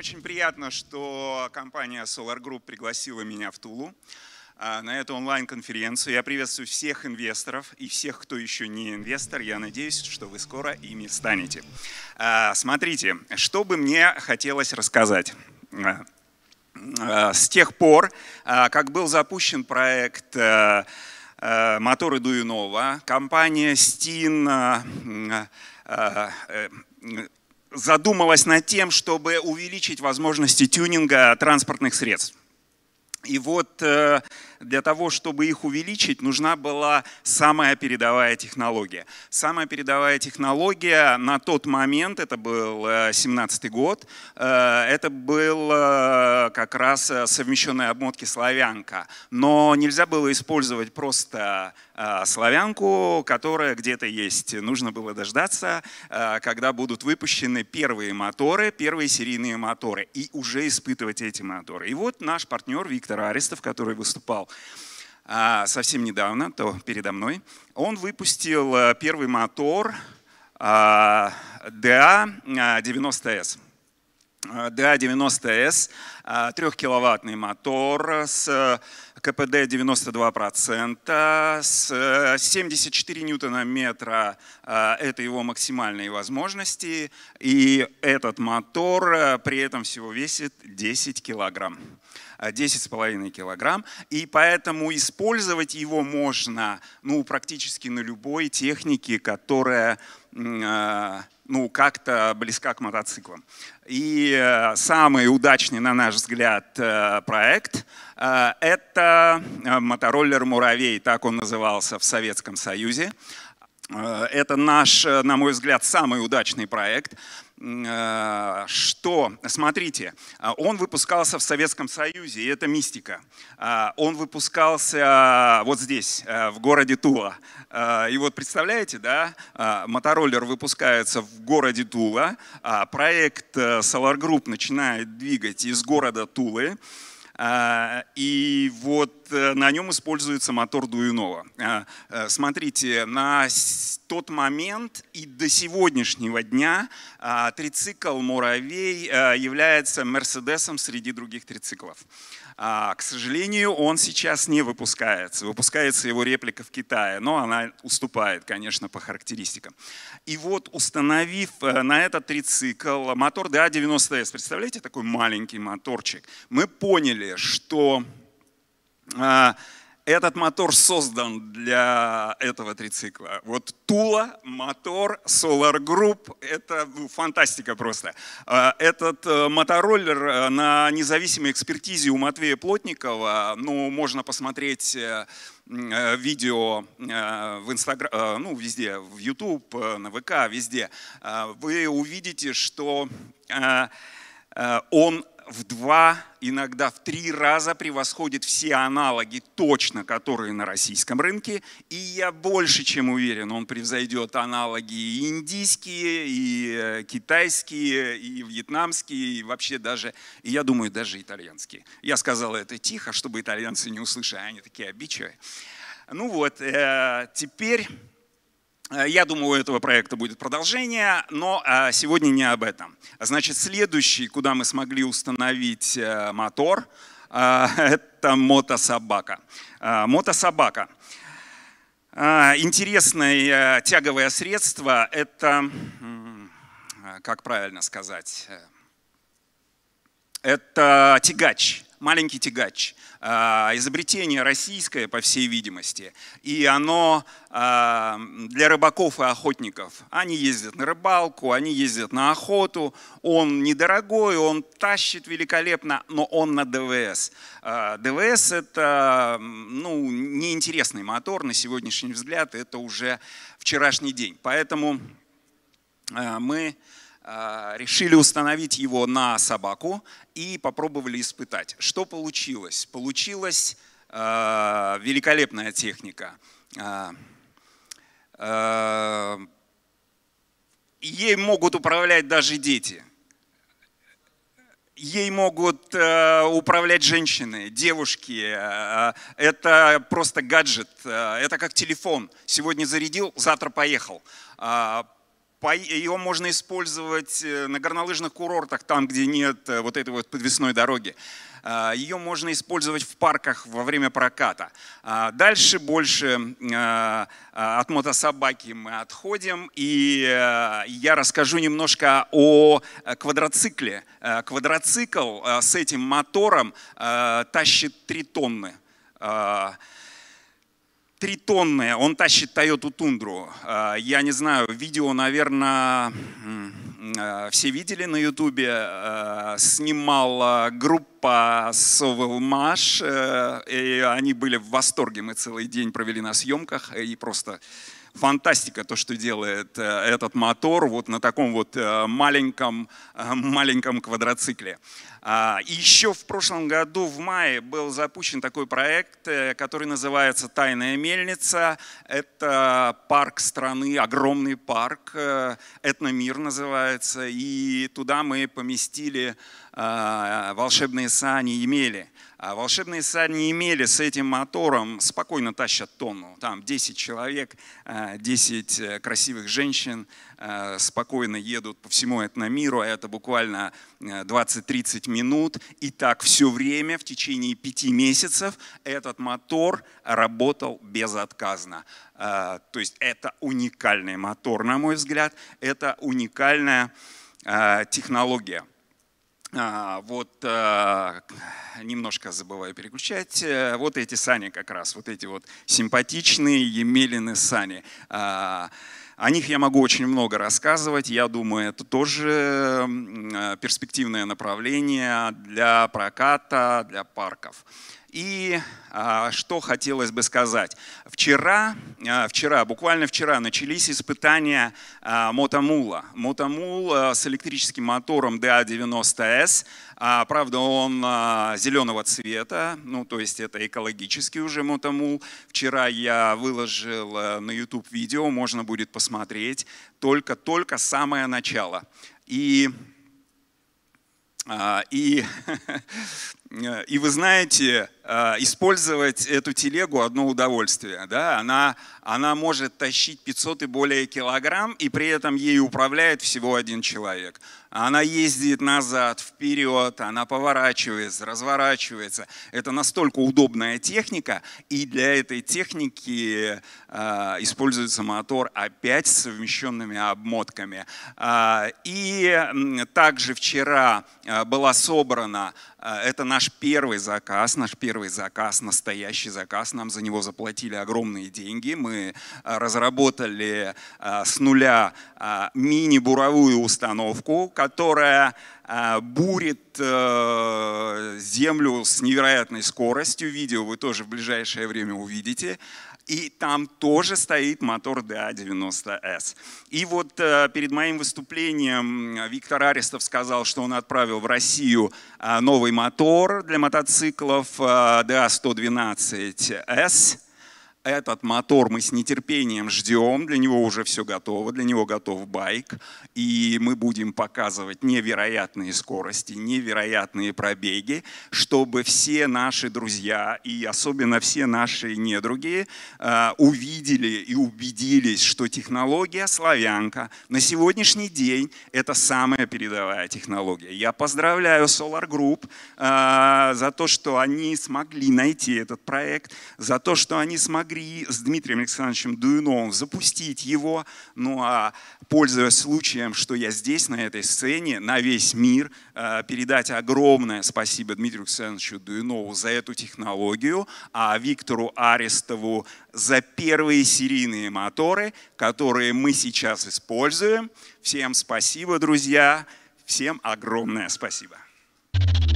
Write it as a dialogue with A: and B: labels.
A: очень приятно, что компания Solar Group пригласила меня в Тулу а, на эту онлайн-конференцию. Я приветствую всех инвесторов и всех, кто еще не инвестор. Я надеюсь, что вы скоро ими станете. А, смотрите, что бы мне хотелось рассказать. А, с тех пор, как был запущен проект «Моторы Дуюнова», компания «Стин» э, задумалась над тем, чтобы увеличить возможности тюнинга транспортных средств. И вот э, для того, чтобы их увеличить, нужна была самая передовая технология. Самая передовая технология на тот момент, это был 17-й э, год, э, это был как раз совмещенные обмотки славянка. Но нельзя было использовать просто славянку, которая где-то есть. Нужно было дождаться, когда будут выпущены первые моторы, первые серийные моторы, и уже испытывать эти моторы. И вот наш партнер Виктор доктора Аристов, который выступал а, совсем недавно, то передо мной, он выпустил э, первый мотор DA90S. DA90S, 3-киловаттный мотор с э, КПД 92%, с 74 э, ньютона-метра а, – это его максимальные возможности, и этот мотор при этом всего весит 10 килограмм. 10,5 э, килограмм, и поэтому использовать его можно ну, практически на любой технике, которая э, ну, как-то близка к мотоциклам. И э, самый удачный, на наш взгляд, проект – это мотороллер «Муравей», так он назывался в Советском Союзе. Это наш, на мой взгляд, самый удачный проект. Э, что, смотрите, э, он выпускался в Советском Союзе, и это мистика. Э, он выпускался вот здесь, в городе Тула. И вот представляете, да, мотороллер выпускается в городе Тула, а проект Solar Group начинает двигать из города Тулы, а, и вот э, на нем используется мотор Дуинова. А, э, смотрите, на тот момент и до сегодняшнего дня а, трицикл «Муравей» э, является «Мерседесом» среди других трициклов. А, к сожалению, он сейчас не выпускается. Выпускается его реплика в Китае, но она уступает, конечно, по характеристикам. И вот установив э, на этот трицикл мотор DA90S, представляете, такой маленький моторчик, мы поняли, что а, этот мотор создан для этого трицикла. Вот Тула, мотор, Solar Group, это ну, фантастика просто. А, этот э, мотороллер э, на независимой экспертизе у Матвея Плотникова, ну, можно посмотреть э, видео в Инстаграм, ну, везде, в YouTube, на ВК, везде, а, вы увидите, что он в два, иногда в три раза превосходит все аналоги точно, которые на российском рынке. И я больше чем уверен, он превзойдет аналоги и индийские, и э, китайские, и вьетнамские, и вообще даже, и я думаю, даже итальянские. Я сказал это тихо, чтобы итальянцы не услышали, а они такие обидчивые. Ну вот, э, теперь Э, я думаю, у этого проекта будет продолжение, но э, сегодня не об этом. Значит, следующий, куда мы смогли установить э, мотор, это мотособака. Мотособака. Интересное тяговое средство – это, как правильно сказать, это тягач маленький тягач. А, изобретение российское, по всей видимости. И оно а, для рыбаков и охотников. Они ездят на рыбалку, они ездят на охоту. Он недорогой, он тащит великолепно, но он на ДВС. А, ДВС это ну, неинтересный мотор на сегодняшний взгляд, это уже вчерашний день. Поэтому мы а, решили установить его на собаку и попробовали испытать. Что получилось? Получилась а, великолепная техника. А, ей могут управлять даже дети. Ей могут управлять женщины, девушки. это просто гаджет. это как телефон. Сегодня зарядил, завтра поехал ее можно использовать э, на горнолыжных курортах, там, где нет э, вот этой вот подвесной дороги. А, Ее можно использовать в парках во время проката. А, дальше больше а, от мотособаки мы отходим, и э, я расскажу немножко о квадроцикле. Квадроцикл с этим мотором тащит 3 тонны. Три тритонная, он тащит Toyota Тундру. А, я не знаю, видео, наверное, а, все видели на ютубе, а, снимала группа Совелмаш, э, и они были в восторге, мы целый день провели на съемках, э, и просто фантастика то, что делает э, этот мотор вот на таком вот маленьком, маленьком квадроцикле. А, и еще в прошлом году, в мае, был запущен такой проект, э, который называется «Тайная мельница». Это парк страны, огромный парк, э, «Этномир» называется. И туда мы поместили а, волшебные сани «Емели». А волшебные сани имели с этим мотором, спокойно тащат тонну. Там 10 человек, 10 э, красивых женщин спокойно едут по всему этномиру. Это буквально 20-30 минут. И так все время, в течение пяти месяцев, этот мотор работал безотказно. А, то есть это уникальный мотор, на мой взгляд. Это уникальная а, технология. А, вот немножко забываю переключать. Э, вот эти сани как раз, вот эти вот симпатичные Емелины сани. О них я могу очень много рассказывать. Я думаю, это тоже э, перспективное направление для проката, для парков. И а, что хотелось бы сказать. Вчера, а, вчера, буквально вчера начались испытания а, мотомула. Мотомул а, с электрическим мотором DA90S. А, правда, он а, зеленого цвета, ну то есть это экологический уже мотомул. Вчера я выложил а, на YouTube видео, можно будет посмотреть. Только-только самое начало. И а, и, и вы знаете, Э, использовать эту телегу одно удовольствие. Да? Она, она может тащить 500 и более килограмм, и при этом ей управляет всего один человек. Она ездит назад, вперед, она поворачивается, разворачивается. Это настолько удобная техника, и для этой техники э, используется мотор опять с совмещенными обмотками. Э, и также вчера э, была собрана, э, это наш первый заказ, наш первый первый заказ, настоящий заказ, нам за него заплатили огромные деньги. Мы э, разработали э, с нуля э, мини-буровую установку, которая бурит землю с невероятной скоростью. Видео вы тоже в ближайшее время увидите и там тоже стоит мотор DA90S. И вот э, перед моим выступлением Виктор Арестов сказал, что он отправил в Россию э, новый мотор для мотоциклов DA112S. Э, этот мотор мы с нетерпением ждем, для него уже все готово, для него готов байк, и мы будем показывать невероятные скорости, невероятные пробеги, чтобы все наши друзья и особенно все наши недруги э, увидели и убедились, что технология «Славянка» на сегодняшний день это самая передовая технология. Я поздравляю Solar Group э, за то, что они смогли найти этот проект, за то, что они смогли Агрии с Дмитрием Александровичем Дуюновым, запустить его. Ну а пользуясь случаем, что я здесь, на этой сцене, на весь мир, э, передать огромное спасибо Дмитрию Александровичу Дуюнову за эту технологию, а Виктору Арестову за первые серийные моторы, которые мы сейчас используем. Всем спасибо, друзья. Всем огромное спасибо. Спасибо.